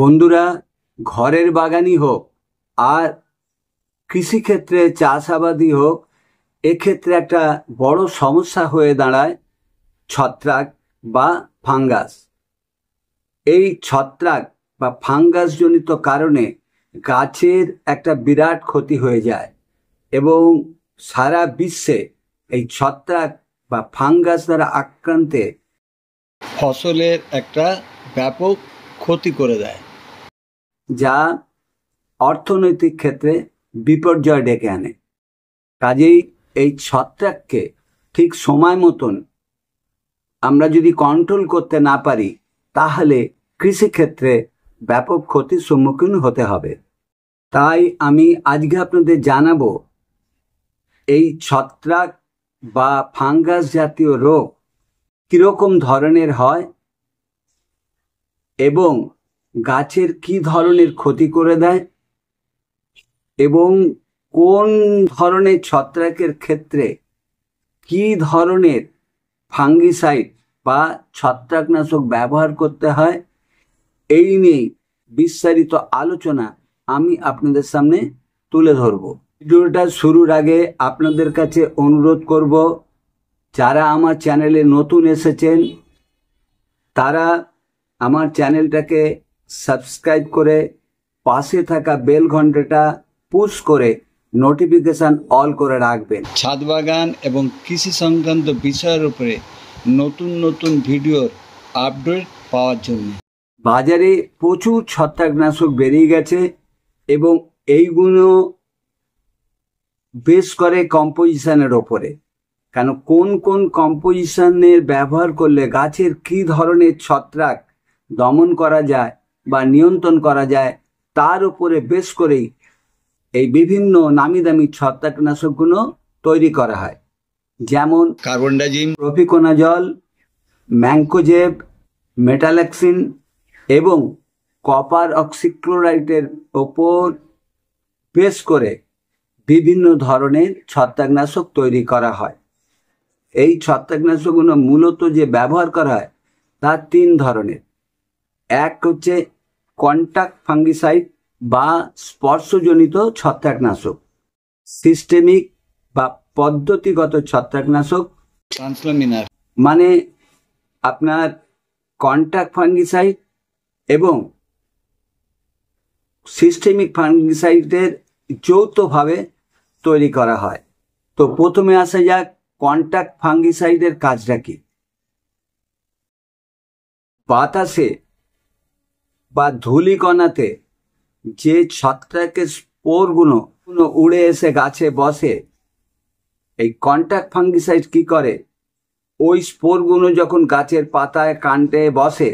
বন্ধুরা ঘরের বাগানই হোক আর কৃষিক্ষেত্রে চাষাবাদই হোক এক্ষেত্রে একটা বড় সমস্যা হয়ে দাঁড়ায় ছত্রাক বা ফাঙ্গাস এই ছত্রাক বা ফাঙ্গাসজনিত কারণে গাছের একটা বিরাট ক্ষতি হয়ে যায় এবং সারা বিশ্বে এই ছত্রাক বা ফাঙ্গাস দ্বারা আক্রান্তে ফসলের একটা ব্যাপক ক্ষতি করে দেয় যা অর্থনৈতিক ক্ষেত্রে বিপর্যয় ডেকে আনে কাজেই এই ছত্রাককে ঠিক সময় মতন আমরা যদি কন্ট্রোল করতে না পারি তাহলে কৃষিক্ষেত্রে ব্যাপক ক্ষতির সম্মুখীন হতে হবে তাই আমি আজকে আপনাদের জানাবো এই ছত্রাক বা ফাঙ্গাস জাতীয় রোগ কীরকম ধরনের হয় এবং গাছের কি ধরনের ক্ষতি করে দেয় এবং কোন ধরনের ছত্রাকের ক্ষেত্রে কি ধরনের ফাঙ্গিসাইড বা ছত্রাকনাশক ব্যবহার করতে হয় এই নিয়ে বিস্তারিত আলোচনা আমি আপনাদের সামনে তুলে ধরব ভিডিওটা শুরুর আগে আপনাদের কাছে অনুরোধ করব যারা আমার চ্যানেলে নতুন এসেছেন তারা আমার চ্যানেলটাকে সাবস্ক্রাইব করে পাশে থাকা বেল ঘন্টাটা পুশ করে নোটিফিকেশান অল করে রাখবেন ছাদ বাগান এবং কৃষি সংক্রান্ত বিষয়ের উপরে নতুন নতুন ভিডিওর আপডেট পাওয়ার জন্য বাজারে প্রচুর ছত্রাকনাশক বেরিয়ে গেছে এবং এইগুলো বেশ করে কম্পোজিশনের ওপরে কেন কোন কোন কম্পোজিশনের ব্যবহার করলে গাছের কি ধরনের ছত্রাক দমন করা যায় বা নিয়ন্ত্রণ করা যায় তার উপরে বেশ করেই এই বিভিন্ন নামি দামি ছত্রাকনাশকগুলো তৈরি করা হয় যেমন রফিকোনা জল ম্যাঙ্কোজেব মেটালাক্সিন এবং কপার অক্সিক্লোরাইটের ওপর বেশ করে বিভিন্ন ধরনের ছত্রাকনাশক তৈরি করা হয় এই ছত্রাকনাশকগুলো মূলত যে ব্যবহার করা হয় তা তিন ধরনের এক হচ্ছে কন্টাক্ট ফাঙ্গিসাইড বা স্পর্শজনিত ছত্রাকনাশক সিস্টেমিক বা পদ্ধতিগত ছত্রাকনাশক ট্রান্সলামিনার মানে আপনার কন্টাক্ট ফাঙ্গিসাইড এবং সিস্টেমিক ফাঙ্গিসাইডের যৌথভাবে তৈরি করা হয় তো প্রথমে আসা যাক কন্টাক্ট ফাঙ্গিসাইডের কাজটা কি বাতাসে বা ধুলিকণাতে যে ছত্রাকের স্পোরগুলো উড়ে এসে গাছে বসে এই কন্ট্যাক্ট ফাঙ্গিসাইড কি করে ওই স্পোরগুলো যখন গাছের পাতায় কান্টে বসে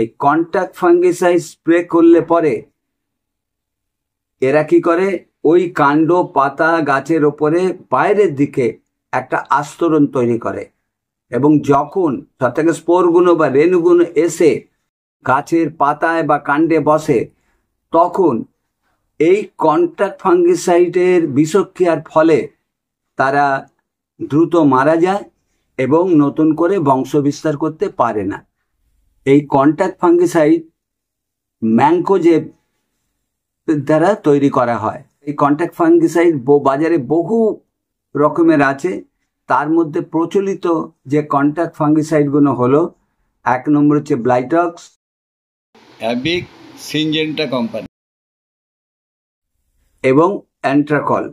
এই কন্ট্যাক্ট ফাঙ্গিসাইড স্প্রে করলে পরে এরা কি করে ওই কাণ্ড পাতা গাছের ওপরে বাইরের দিকে একটা আস্তরণ তৈরি করে এবং যখন ছত্রাকের স্পোরগুলো বা রেণুগুণ এসে গাছের পাতায় বা কাণ্ডে বসে তখন এই কন্ট্রাক্ট ফাঙ্গিসাইডের বিষক্রিয়ার ফলে তারা দ্রুত মারা যায় এবং নতুন করে বংশ বিস্তার করতে পারে না এই কন্ট্রাক্ট ফাঙ্গিসাইড ম্যাংকোজেব দ্বারা তৈরি করা হয় এই কন্ট্রাক্ট ফাঙ্গিসাইড বাজারে বহু রকমের আছে তার মধ্যে প্রচলিত যে কন্ট্রাক্ট ফাঙ্গিসাইডগুলো হলো এক নম্বর হচ্ছে ব্লাইটক্স অ্যাবিক সিনজেন্টা কোম্পানি এবং অ্যান্ট্রাকল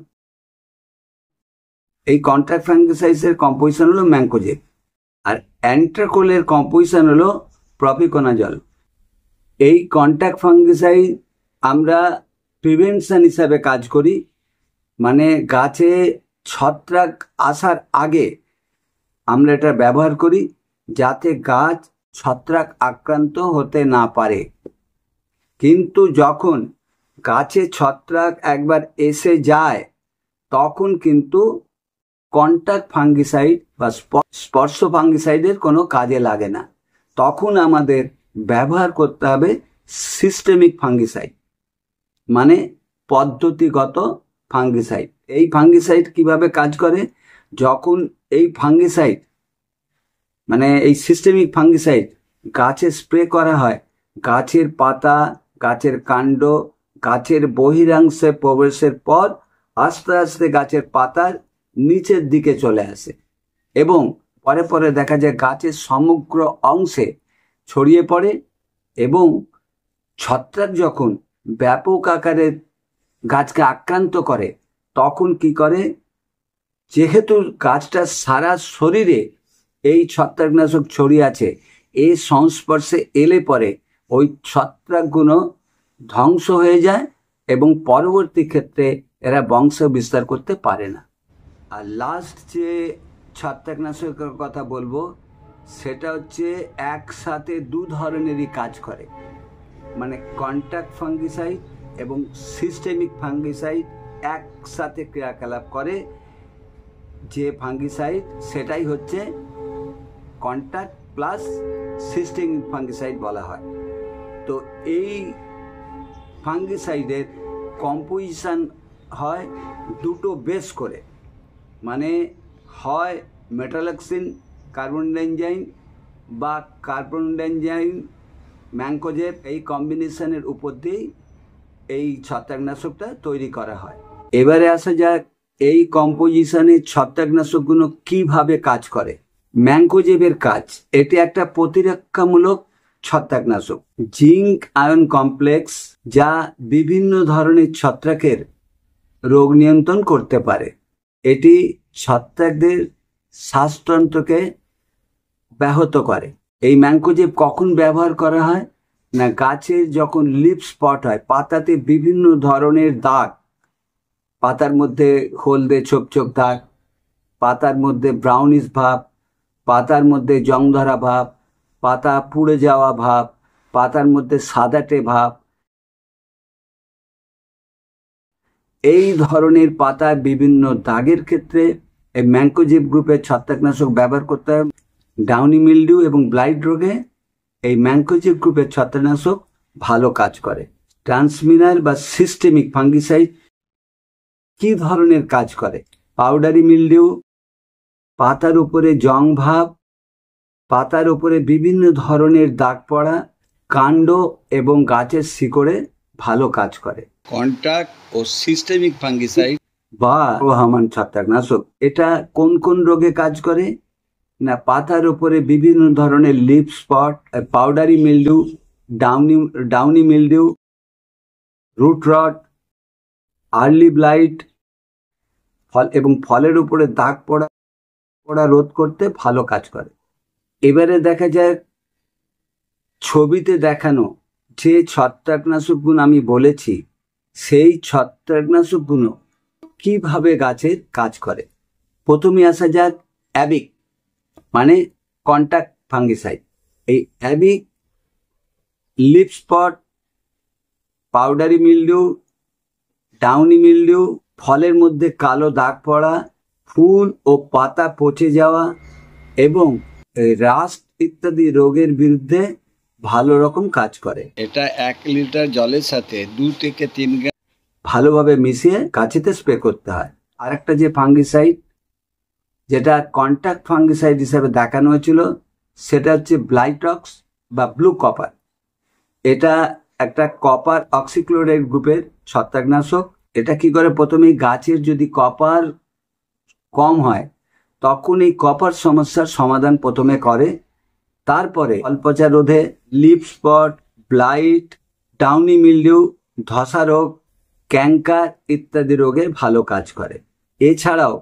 এই কন্ট্রাক্ট ফ্র্যাঞ্চাইজের কম্পোজিশন হলো ম্যাঙ্কোজেক আর অ্যান্ট্রাকোলের কম্পোজিশন হলো প্রপিকোনাজল এই কন্ট্রাক্ট ফাঙ্গিসাইড আমরা প্রিভেনশন হিসাবে কাজ করি মানে গাছে ছত্রাক আসার আগে আমরা এটা ব্যবহার করি যাতে গাছ ছত্রাক আক্রান্ত হতে না পারে কিন্তু যখন গাছে ছত্রাক একবার এসে যায় তখন কিন্তু কন্ট্যাক্ট ফাঙ্গিসাইড বা স্পর্শ ফাঙ্গিসাইডের কোনো কাজে লাগে না তখন আমাদের ব্যবহার করতে হবে সিস্টেমিক ফাঙ্গিসাইড মানে পদ্ধতিগত ফাঙ্গিসাইড এই ফাঙ্গিসাইড কিভাবে কাজ করে যখন এই ফাঙ্গিসাইড মানে এই সিস্টেমিক ফাঙ্গিসাইড গাছে স্প্রে করা হয় গাছের পাতা গাছের কাণ্ড গাছের বহিরাংশে প্রবেশের পর আস্তে আস্তে গাছের পাতার নিচের দিকে চলে আসে এবং পরে পরে দেখা যায় গাছের সমগ্র অংশে ছড়িয়ে পড়ে এবং ছত্রাক যখন ব্যাপক আকারে গাছকে আক্রান্ত করে তখন কি করে যেহেতু গাছটা সারা শরীরে এই ছত্রাকনাশক ছড়িয়ে আছে এর সংস্পর্শে এলে পরে ওই ছত্রাকগুলো ধ্বংস হয়ে যায় এবং পরবর্তী ক্ষেত্রে এরা বংশ বিস্তার করতে পারে না আর লাস্ট যে ছত্রাকনাশকের কথা বলবো সেটা হচ্ছে একসাথে দু ধরনেরই কাজ করে মানে কন্ট্যাক্ট ফাঙ্গিসাইড এবং সিস্টেমিক ফাঙ্গিসাইড একসাথে ক্রিয়াকলাপ করে যে ফাঙ্গিসাইড সেটাই হচ্ছে কন্ট্যাক্ট প্লাস সিস্টিং ফাঙ্গিসাইড বলা হয় তো এই ফাঙ্গিসাইডের কম্পোজিশান হয় দুটো বেস করে মানে হয় মেটালক্সিন কার্বন ডেঞ্জাইন বা কার্বন ডেঞ্জাইন ম্যাংকোজেব এই কম্বিনেশনের উপর দিয়েই এই ছত্রাকনাশকটা তৈরি করা হয় এবারে আসা যাক এই কম্পোজিশনের ছত্রাকনাশকগুলো কিভাবে কাজ করে ম্যাঙ্গোজেবের কাজ এটি একটা প্রতিরক্ষামূলক ছত্রাকনাশক জিঙ্ক আয়ন কমপ্লেক্স যা বিভিন্ন ধরনের ছত্রাকের রোগ নিয়ন্ত্রণ করতে পারে এটি ছত্রাকদের শ্বাসতন্ত্রকে ব্যাহত করে এই ম্যাঙ্কোজেব কখন ব্যবহার করা হয় না গাছের যখন লিপ স্পট হয় পাতাতে বিভিন্ন ধরনের দাগ পাতার মধ্যে হলদে ছোপ ছোপ দাগ পাতার মধ্যে ব্রাউনিশ ভাব পাতার মধ্যে জং ধরা ভাব পাতা পুড়ে যাওয়া ভাব পাতার মধ্যে সাদাটে ভাব এই ধরনের পাতা বিভিন্ন দাগের ক্ষেত্রে এই ম্যাঙ্কোজিপ গ্রুপের ছত্রাকনাশক ব্যবহার করতে হয় ডাউনি মিল্ডিউ এবং ব্লাইড রোগে এই ম্যাঙ্কোজিপ গ্রুপের ছত্রাকনাশক ভালো কাজ করে ট্রান্সমিনার বা সিস্টেমিক ফাঙ্গিসাইড কি ধরনের কাজ করে পাউডারি মিলডিউ পাতার উপরে জং ভাব পাতার উপরে বিভিন্ন ধরনের দাগ পড়া কাণ্ড এবং গাছের শিকড়ে ভালো কাজ করে কন্ট্রাক্ট ও সিস্টেমিক ফাঙ্গিসাইড বা রহমান ছত্রাকনাশক এটা কোন কোন রোগে কাজ করে না পাতার উপরে বিভিন্ন ধরনের leaf spot powdery mildew downy downy mildew root rot early blight ফল এবং ফলের উপরে দাগ পড়া ওরা রোধ করতে ভালো কাজ করে এবারে দেখা যায় ছবিতে দেখানো যে গুণ আমি বলেছি সেই ছত্রাকনাশকগুলো কীভাবে গাছের কাজ করে প্রথমে আসা যাক অ্যাবিক মানে কন্ট্যাক্ট ফাঙ্গিসাইড এই অ্যাবিক leaf spot powdery mildew downy mildew ফলের মধ্যে কালো দাগ পড়া ফুল ও পাতা পচে যাওয়া এবং রাস্ট ইত্যাদি রোগের বিরুদ্ধে ভালো রকম কাজ করে এটা এক লিটার জলের সাথে দু থেকে তিন গ্রাম ভালোভাবে মিশিয়ে গাছেতে স্প্রে করতে হয় আর একটা যে ফাঙ্গিসাইড যেটা কন্ট্যাক্ট ফাঙ্গিসাইড হিসাবে দেখানো হয়েছিল সেটা হচ্ছে ব্লাইটক্স বা ব্লু কপার এটা একটা কপার অক্সিক্লোরাইড গ্রুপের ছত্রাকনাশক এটা কি করে প্রথমে গাছের যদি কপার কম হয় তখন এই কপার সমস্যার সমাধান প্রথমে করে তারপরে অল্পচা রোধে leaf spot blight downy mildew ধসা রোগ ক্যাঙ্কার ইত্যাদি রোগে ভালো কাজ করে এছাড়াও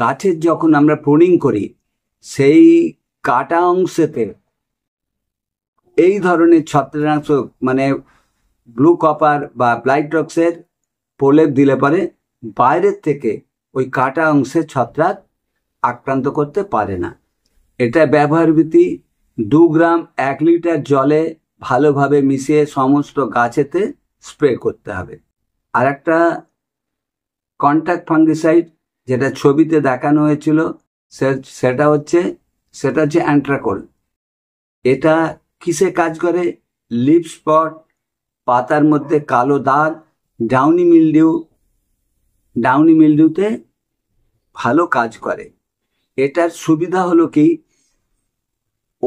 গাছের যখন আমরা প্রুনিং করি সেই কাটা অংশেতে এই ধরনের ছত্রানাশক মানে ব্লু কপার বা ব্লাইট রক্সের প্রলেপ দিলে পরে বাইরের থেকে ওই কাটা অংশে ছত্রাক আক্রান্ত করতে পারে না এটা ব্যবহার দু গ্রাম এক লিটার জলে ভালোভাবে মিশিয়ে সমস্ত গাছেতে স্প্রে করতে হবে আর একটা কন্ট্যাক্ট ফাঙ্গিসাইড যেটা ছবিতে দেখানো হয়েছিল সেটা হচ্ছে সেটা হচ্ছে অ্যান্ট্রাকোল এটা কিসে কাজ করে লিপ স্পট পাতার মধ্যে কালো দাগ ডাউনি মিলডিউ ডাউনি মিল্ডিউতে ভালো কাজ করে এটার সুবিধা হলো কি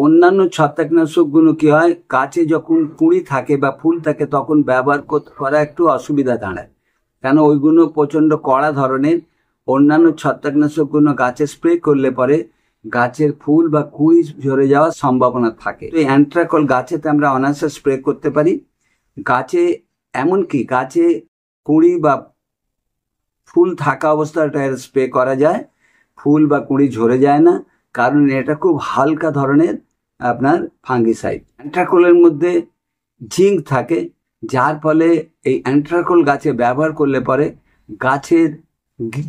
অন্যান্য ছত্রাকনাশকগুলো কি হয় কাছে যখন পুঁড়ি থাকে বা ফুল থাকে তখন ব্যবহার করা একটু অসুবিধা দাঁড়ায় কেন ওইগুলো প্রচণ্ড কড়া ধরনের অন্যান্য ছত্রাকনাশকগুলো গাছে স্প্রে করলে পরে গাছের ফুল বা কুঁড়ি ঝরে যাওয়ার সম্ভাবনা থাকে তো অ্যান্ট্রাকল গাছেতে আমরা অনায়াসে স্প্রে করতে পারি গাছে এমনকি গাছে কুঁড়ি বা ফুল থাকা অবস্থায় এটা স্প্রে করা যায় ফুল বা কুঁড়ি ঝরে যায় না কারণ এটা খুব হালকা ধরনের আপনার ফাঙ্গিসাইড অ্যান্ট্রাকোলের মধ্যে জিঙ্ক থাকে যার ফলে এই অ্যান্ট্রাকোল গাছে ব্যবহার করলে পরে গাছের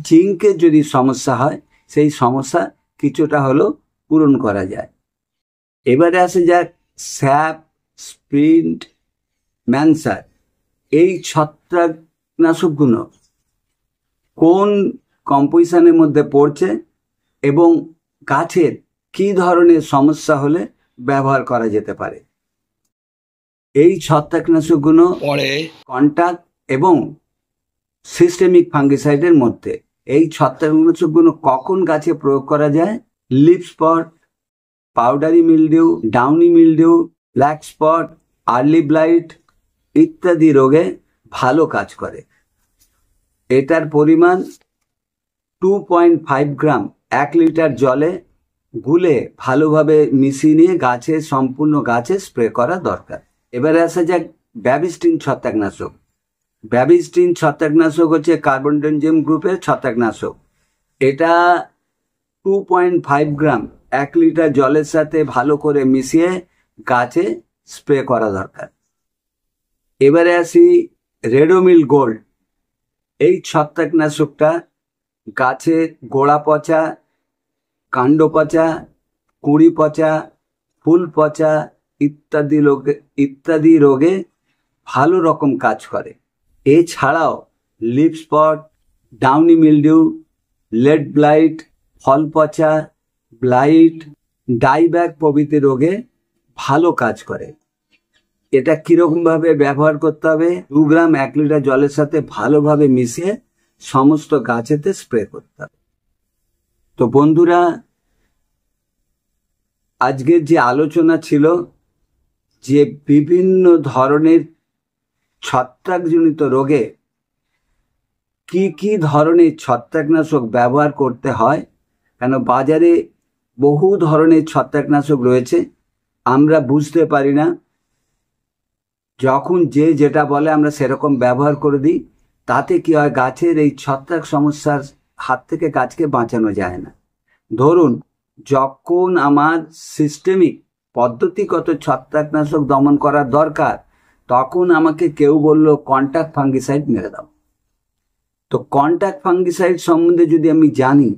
জিঙ্কের যদি সমস্যা হয় সেই সমস্যা কিছুটা হলেও পূরণ করা যায় এবারে আসে যাক স্যাপ স্প্রিন্ট ম্যানসার এই ছত্রাকনাশকগুলো কোন কম্পোজিশনের মধ্যে পড়ছে এবং গাছের কি ধরনের সমস্যা হলে ব্যবহার করা যেতে পারে এই ছত্রাকনাশকগুলো পরে কন্টাক্ট এবং সিস্টেমিক ফাঙ্গিসাইডের মধ্যে এই ছত্রাকনাশকগুলো কখন গাছে প্রয়োগ করা যায় leaf spot powdery mildew downy mildew black spot early blight ইত্যাদি রোগে ভালো কাজ করে এটার পরিমাণ টু পয়েন্ট ফাইভ গ্রাম এক লিটার জলে গুলে ভালোভাবে মিশিয়ে নিয়ে গাছে সম্পূর্ণ গাছে স্প্রে করা দরকার এবারে আসা যাক ব্যাবিস্টিন ছত্রাকনাশক ব্যাবিস্টিন ছত্রাকনাশক হচ্ছে কার্বনডেনজিয়াম গ্রুপের ছত্রাকনাশক এটা টু পয়েন্ট ফাইভ গ্রাম এক লিটার জলের সাথে ভালো করে মিশিয়ে গাছে স্প্রে করা দরকার এবারে আসি রেডোমিল গোল্ড এই ছত্রাকনাশকটা গাছে গোড়া পচা কাণ্ড পচা কুঁড়ি পচা ফুল পচা ইত্যাদি রোগে ইত্যাদি রোগে ভালো রকম কাজ করে এছাড়াও leaf spot downy mildew late blight ফল পচা ব্লাইট ডাইব্যাক প্রভৃতি রোগে ভালো কাজ করে এটা কীরকমভাবে ব্যবহার করতে হবে দু গ্রাম এক লিটার জলের সাথে ভালোভাবে মিশিয়ে সমস্ত গাছেতে স্প্রে করতে হবে তো বন্ধুরা আজকের যে আলোচনা ছিল যে বিভিন্ন ধরনের ছত্রাকজনিত রোগে কি কি ধরনের ছত্রাকনাশক ব্যবহার করতে হয় কেন বাজারে বহু ধরনের ছত্রাকনাশক রয়েছে আমরা বুঝতে পারি না যখন যে যেটা বলে আমরা সেরকম ব্যবহার করে দিই তাতে কি হয় গাছের এই ছত্রাক সমস্যার হাত থেকে গাছকে বাঁচানো যায় না ধরুন যখন আমার সিস্টেমিক পদ্ধতিগত ছত্রাকনাশক দমন করার দরকার তখন আমাকে কেউ বলল কন্ট্যাক্ট ফাঙ্গিসাইড মেরে দাও তো কন্ট্যাক্ট ফাঙ্গিসাইড সম্বন্ধে যদি আমি জানি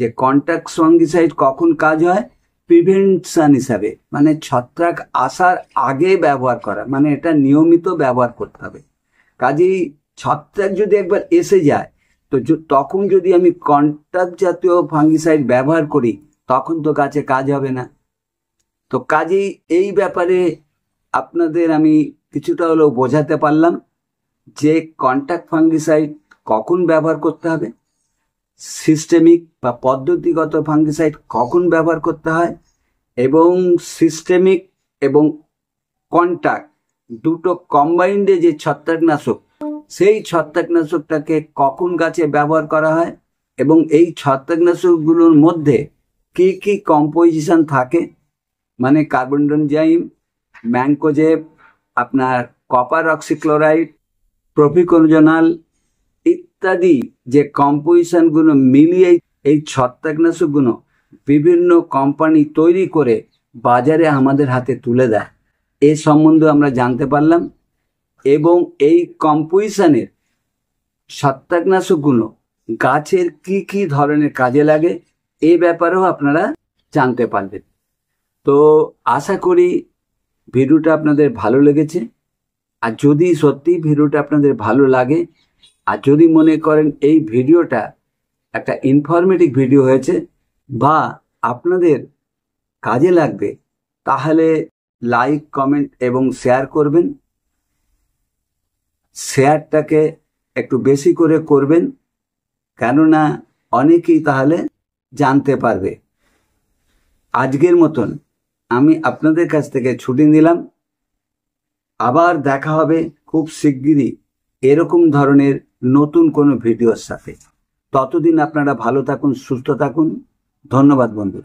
যে কন্ট্যাক্ট ফাঙ্গিসাইড কখন কাজ হয় প্রিভেনশন হিসাবে মানে ছত্রাক আসার আগে ব্যবহার করা মানে এটা নিয়মিত ব্যবহার করতে হবে কাজেই ছত্রাক যদি একবার এসে যায় তো তখন যদি আমি কন্টাক্ট জাতীয় ফাঙ্গিসাইড ব্যবহার করি তখন তো গাছে কাজ হবে না তো কাজেই এই ব্যাপারে আপনাদের আমি কিছুটা হলেও বোঝাতে পারলাম যে কন্ট্যাক্ট ফাঙ্গিসাইড কখন ব্যবহার করতে হবে সিস্টেমিক বা পদ্ধতিগত ফাঙ্গিসাইড কখন ব্যবহার করতে হয় এবং সিস্টেমিক এবং কন্টাক্ট দুটো কম্বাইন্ডে যে ছত্রাকনাশক সেই ছত্রাকনাশকটাকে কখন গাছে ব্যবহার করা হয় এবং এই ছত্রাকনাশকগুলোর মধ্যে কি কি কম্পোজিশন থাকে মানে কার্বনডনজাইম ম্যাংকোজেব আপনার কপার অক্সিক্লোরাইড প্রফিকোজনাল ইত্যাদি যে কম্পোজিশনগুলো মিলিয়ে এই ছত্রাকনাশকগুলো বিভিন্ন কোম্পানি তৈরি করে বাজারে আমাদের হাতে তুলে দেয় এ সম্বন্ধে আমরা জানতে পারলাম এবং এই কম্পোজিশনের ছত্রাকনাশকগুলো গাছের কি কি ধরনের কাজে লাগে এ ব্যাপারেও আপনারা জানতে পারবেন তো আশা করি ভিডিওটা আপনাদের ভালো লেগেছে আর যদি সত্যি ভিডিওটা আপনাদের ভালো লাগে আর যদি মনে করেন এই ভিডিওটা একটা ইনফরমেটিভ ভিডিও হয়েছে বা আপনাদের কাজে লাগবে তাহলে লাইক কমেন্ট এবং শেয়ার করবেন শেয়ারটাকে একটু বেশি করে করবেন কেননা অনেকেই তাহলে জানতে পারবে আজকের মতন আমি আপনাদের কাছ থেকে ছুটি নিলাম আবার দেখা হবে খুব শিগগিরই এরকম ধরনের নতুন কোনো ভিডিওর সাথে ততদিন আপনারা ভালো থাকুন সুস্থ থাকুন ধন্যবাদ বন্ধুরা